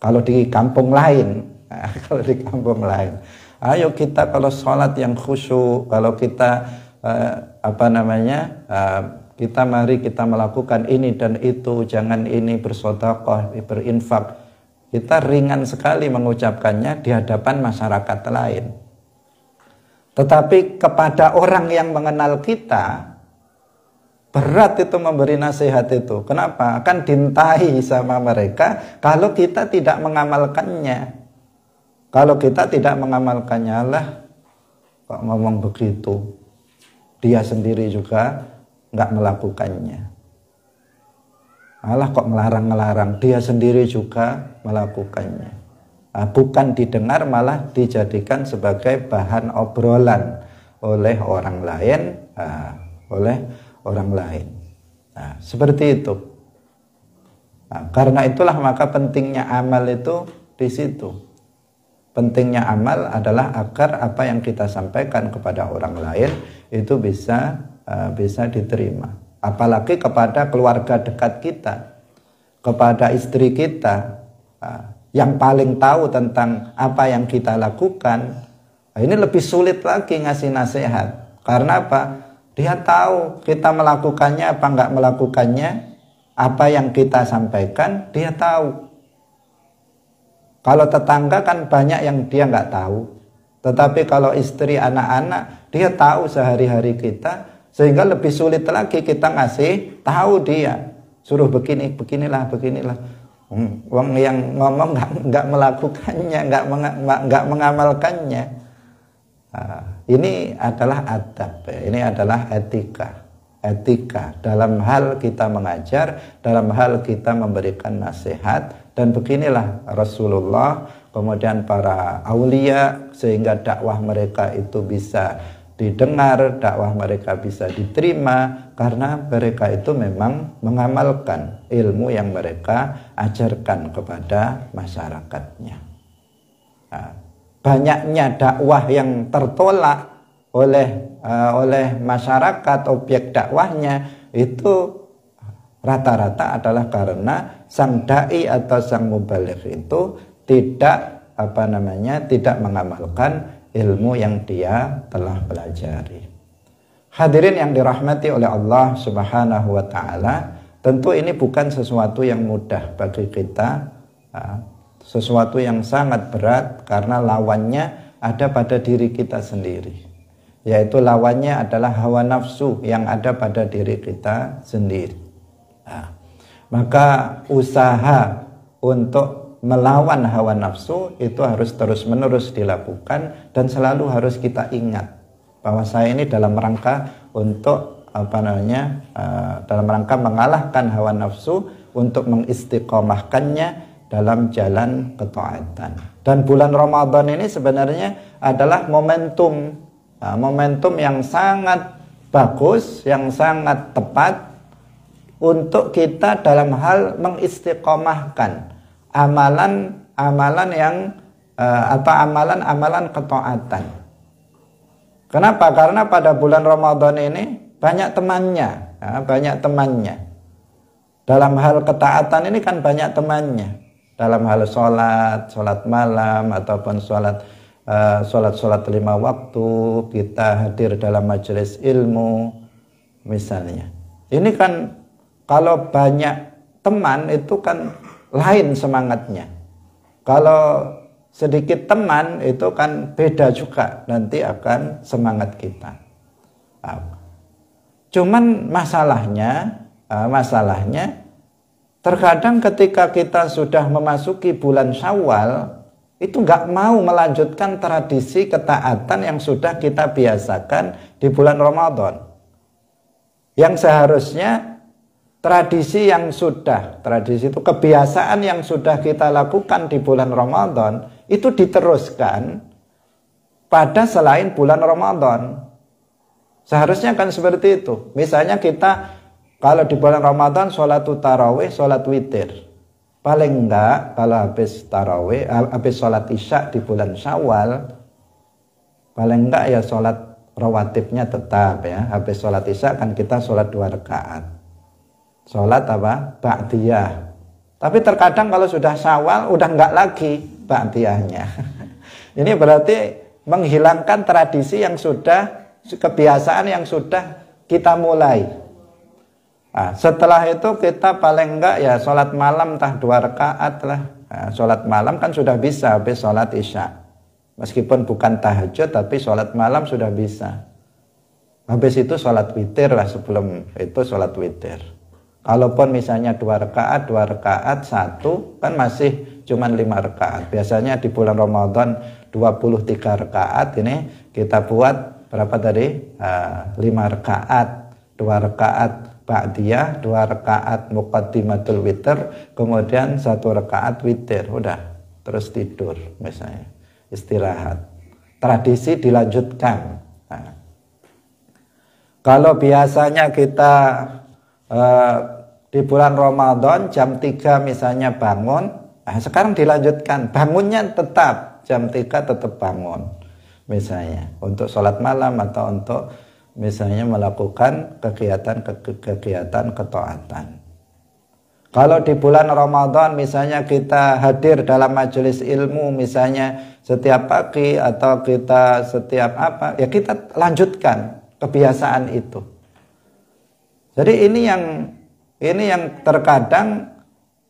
Kalau di kampung lain, nah, kalau di kampung lain, ayo kita kalau sholat yang khusyuk, kalau kita eh, apa namanya, eh, kita mari kita melakukan ini dan itu, jangan ini bersodakoh, berinfak. Kita ringan sekali mengucapkannya di hadapan masyarakat lain. Tetapi kepada orang yang mengenal kita, Berat itu memberi nasihat itu. Kenapa? Akan dintai sama mereka kalau kita tidak mengamalkannya. Kalau kita tidak mengamalkannya lah, kok ngomong begitu. Dia sendiri juga nggak melakukannya. malah kok melarang-melarang, dia sendiri juga melakukannya. Nah, bukan didengar malah dijadikan sebagai bahan obrolan oleh orang lain, nah, oleh orang lain. Nah, seperti itu. Nah, karena itulah maka pentingnya amal itu di situ. Pentingnya amal adalah agar apa yang kita sampaikan kepada orang lain itu bisa uh, bisa diterima. Apalagi kepada keluarga dekat kita, kepada istri kita uh, yang paling tahu tentang apa yang kita lakukan. Nah, ini lebih sulit lagi ngasih nasihat. Karena apa? Dia tahu kita melakukannya apa enggak melakukannya, apa yang kita sampaikan, dia tahu. Kalau tetangga kan banyak yang dia enggak tahu. Tetapi kalau istri anak-anak, dia tahu sehari-hari kita, sehingga lebih sulit lagi kita ngasih tahu dia. Suruh begini, beginilah, beginilah. Hmm, yang ngomong nggak melakukannya, nggak nggak mengamalkannya. Ah, ini adalah adab, ya. ini adalah etika. Etika dalam hal kita mengajar, dalam hal kita memberikan nasihat dan beginilah Rasulullah, kemudian para aulia sehingga dakwah mereka itu bisa didengar, dakwah mereka bisa diterima karena mereka itu memang mengamalkan ilmu yang mereka ajarkan kepada masyarakatnya. Nah, banyaknya dakwah yang tertolak oleh uh, oleh masyarakat objek dakwahnya itu rata-rata adalah karena sang dai atau sang mubalik itu tidak apa namanya tidak mengamalkan ilmu yang dia telah pelajari. Hadirin yang dirahmati oleh Allah Subhanahu wa taala, tentu ini bukan sesuatu yang mudah bagi kita eh, sesuatu yang sangat berat karena lawannya ada pada diri kita sendiri yaitu lawannya adalah hawa nafsu yang ada pada diri kita sendiri nah, maka usaha untuk melawan hawa nafsu itu harus terus menerus dilakukan dan selalu harus kita ingat bahwa saya ini dalam rangka untuk apa namanya eh, dalam rangka mengalahkan hawa nafsu untuk mengistiqomahkannya dalam jalan ketaatan. Dan bulan Ramadan ini sebenarnya adalah momentum nah, momentum yang sangat bagus, yang sangat tepat untuk kita dalam hal mengistiqomahkan amalan-amalan yang uh, eh, atau amalan-amalan ketaatan. Kenapa? Karena pada bulan Ramadan ini banyak temannya, nah, banyak temannya. Dalam hal ketaatan ini kan banyak temannya dalam hal sholat, sholat malam ataupun sholat sholat-sholat eh, lima waktu, kita hadir dalam majelis ilmu, misalnya. Ini kan kalau banyak teman itu kan lain semangatnya. Kalau sedikit teman itu kan beda juga nanti akan semangat kita. Ah. Cuman masalahnya, ah, masalahnya Terkadang ketika kita sudah memasuki bulan Syawal, itu nggak mau melanjutkan tradisi ketaatan yang sudah kita biasakan di bulan Ramadan. Yang seharusnya tradisi yang sudah, tradisi itu kebiasaan yang sudah kita lakukan di bulan Ramadan itu diteruskan pada selain bulan Ramadan. Seharusnya kan seperti itu. Misalnya kita kalau di bulan Ramadan sholat tarawih, sholat witir. Paling enggak kalau habis tarawih, habis sholat isya di bulan Syawal, paling enggak ya sholat rawatibnya tetap ya. Habis sholat isya kan kita sholat dua rakaat. Sholat apa? Ba'diyah. Tapi terkadang kalau sudah Syawal udah enggak lagi ba'diyahnya. Ini berarti menghilangkan tradisi yang sudah kebiasaan yang sudah kita mulai Nah, setelah itu kita paling enggak ya sholat malam tah dua rakaat lah. Nah, sholat malam kan sudah bisa habis sholat isya. Meskipun bukan tahajud tapi sholat malam sudah bisa. Habis itu sholat witir lah sebelum itu sholat witir. Kalaupun misalnya dua rakaat, dua rakaat, satu kan masih cuman lima rakaat. Biasanya di bulan Ramadan 23 rakaat ini kita buat berapa tadi? Ah, lima rakaat, dua rakaat ba'diyah, dua rakaat muqaddimatul witir, kemudian satu rakaat witir, udah terus tidur misalnya, istirahat. Tradisi dilanjutkan. Nah. Kalau biasanya kita eh, di bulan Ramadan jam 3 misalnya bangun, nah sekarang dilanjutkan. Bangunnya tetap jam 3 tetap bangun misalnya untuk sholat malam atau untuk misalnya melakukan kegiatan-kegiatan ketaatan. Kalau di bulan Ramadan misalnya kita hadir dalam majelis ilmu misalnya setiap pagi atau kita setiap apa ya kita lanjutkan kebiasaan itu. Jadi ini yang ini yang terkadang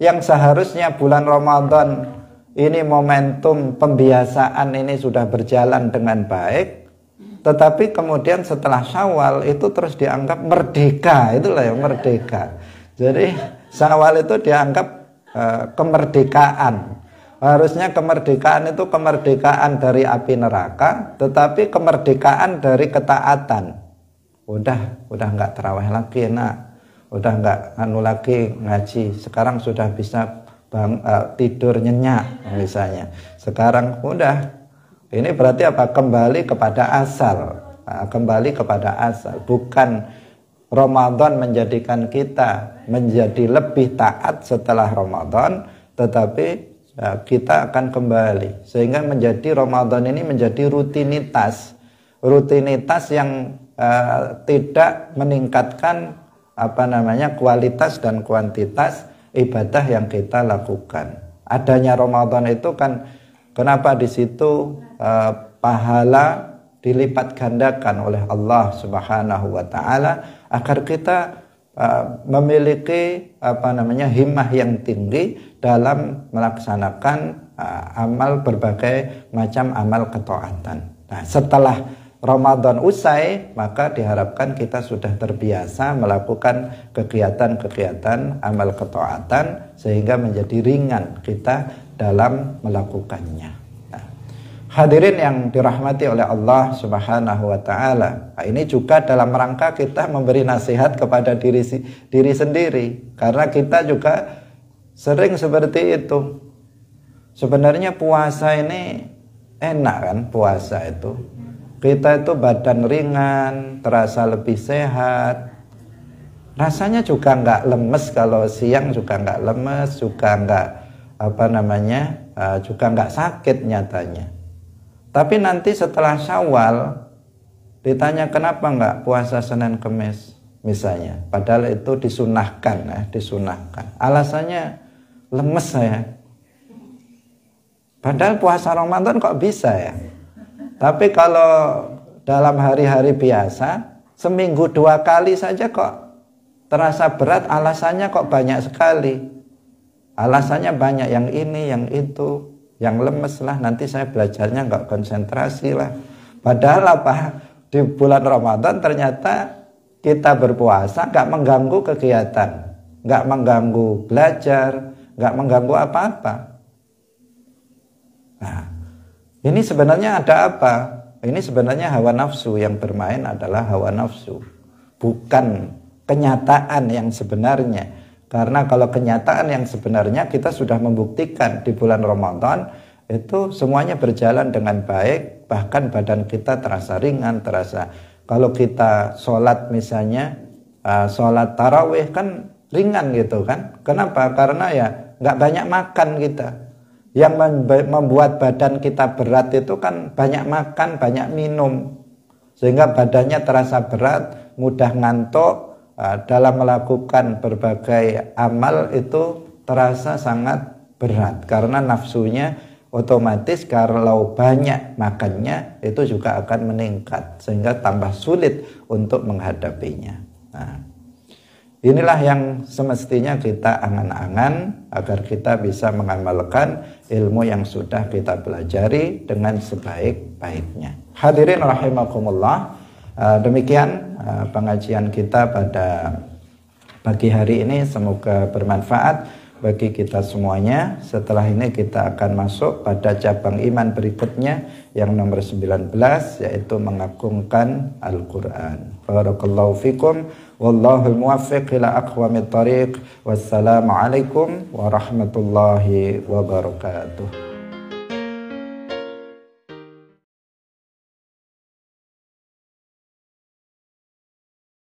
yang seharusnya bulan Ramadan ini momentum pembiasaan ini sudah berjalan dengan baik tetapi kemudian setelah Syawal itu terus dianggap merdeka, itulah yang merdeka. Jadi Syawal itu dianggap uh, kemerdekaan. Harusnya kemerdekaan itu kemerdekaan dari api neraka, tetapi kemerdekaan dari ketaatan. Udah, udah nggak terawih lagi, nak. Udah nggak anu lagi ngaji. Sekarang sudah bisa bang, uh, tidur nyenyak misalnya. Sekarang udah ini berarti apa? Kembali kepada asal. Ah, kembali kepada asal. Bukan Ramadan menjadikan kita menjadi lebih taat setelah Ramadan, tetapi ah, kita akan kembali. Sehingga menjadi Ramadan ini menjadi rutinitas. Rutinitas yang uh, tidak meningkatkan apa namanya kualitas dan kuantitas ibadah yang kita lakukan. Adanya Ramadan itu kan Kenapa di situ eh, pahala dilipat gandakan oleh Allah Subhanahu wa taala agar kita eh, memiliki apa namanya himmah yang tinggi dalam melaksanakan eh, amal berbagai macam amal ketaatan. Nah, setelah Ramadan usai, maka diharapkan kita sudah terbiasa melakukan kegiatan-kegiatan amal ketaatan sehingga menjadi ringan kita dalam melakukannya. Nah, hadirin yang dirahmati oleh Allah Subhanahu wa taala. Nah, ini juga dalam rangka kita memberi nasihat kepada diri diri sendiri karena kita juga sering seperti itu. Sebenarnya puasa ini enak kan puasa itu. Kita itu badan ringan, terasa lebih sehat, rasanya juga nggak lemes kalau siang juga nggak lemes juga nggak apa namanya eh, juga nggak sakit nyatanya. Tapi nanti setelah Syawal ditanya kenapa nggak puasa Senin Kemis misalnya, padahal itu disunahkan ya, disunahkan. Alasannya lemes saya. Padahal puasa Ramadan kok bisa ya. Tapi kalau dalam hari-hari biasa, seminggu dua kali saja kok terasa berat, alasannya kok banyak sekali alasannya banyak yang ini yang itu yang lemes lah nanti saya belajarnya nggak konsentrasi lah padahal apa di bulan Ramadan ternyata kita berpuasa nggak mengganggu kegiatan nggak mengganggu belajar nggak mengganggu apa-apa nah ini sebenarnya ada apa ini sebenarnya hawa nafsu yang bermain adalah hawa nafsu bukan kenyataan yang sebenarnya karena kalau kenyataan yang sebenarnya kita sudah membuktikan di bulan Ramadan itu semuanya berjalan dengan baik, bahkan badan kita terasa ringan, terasa kalau kita sholat misalnya uh, sholat tarawih kan ringan gitu kan? Kenapa? Karena ya nggak banyak makan kita. Yang membuat badan kita berat itu kan banyak makan, banyak minum, sehingga badannya terasa berat, mudah ngantuk, Ah, dalam melakukan berbagai amal itu terasa sangat berat karena nafsunya otomatis kalau banyak makannya itu juga akan meningkat sehingga tambah sulit untuk menghadapinya. Nah, inilah yang semestinya kita angan-angan agar kita bisa mengamalkan ilmu yang sudah kita pelajari dengan sebaik-baiknya. Hadirin rahimakumullah Eh, demikian eh, pengajian kita pada pagi hari ini semoga bermanfaat bagi kita semuanya. Setelah ini kita akan masuk pada cabang iman berikutnya yang nomor 19 yaitu mengagungkan Al-Qur'an. Barakallahu fikum wallahu muwaffiq ila aqwamit tariq. Wassalamualaikum warahmatullahi wabarakatuh.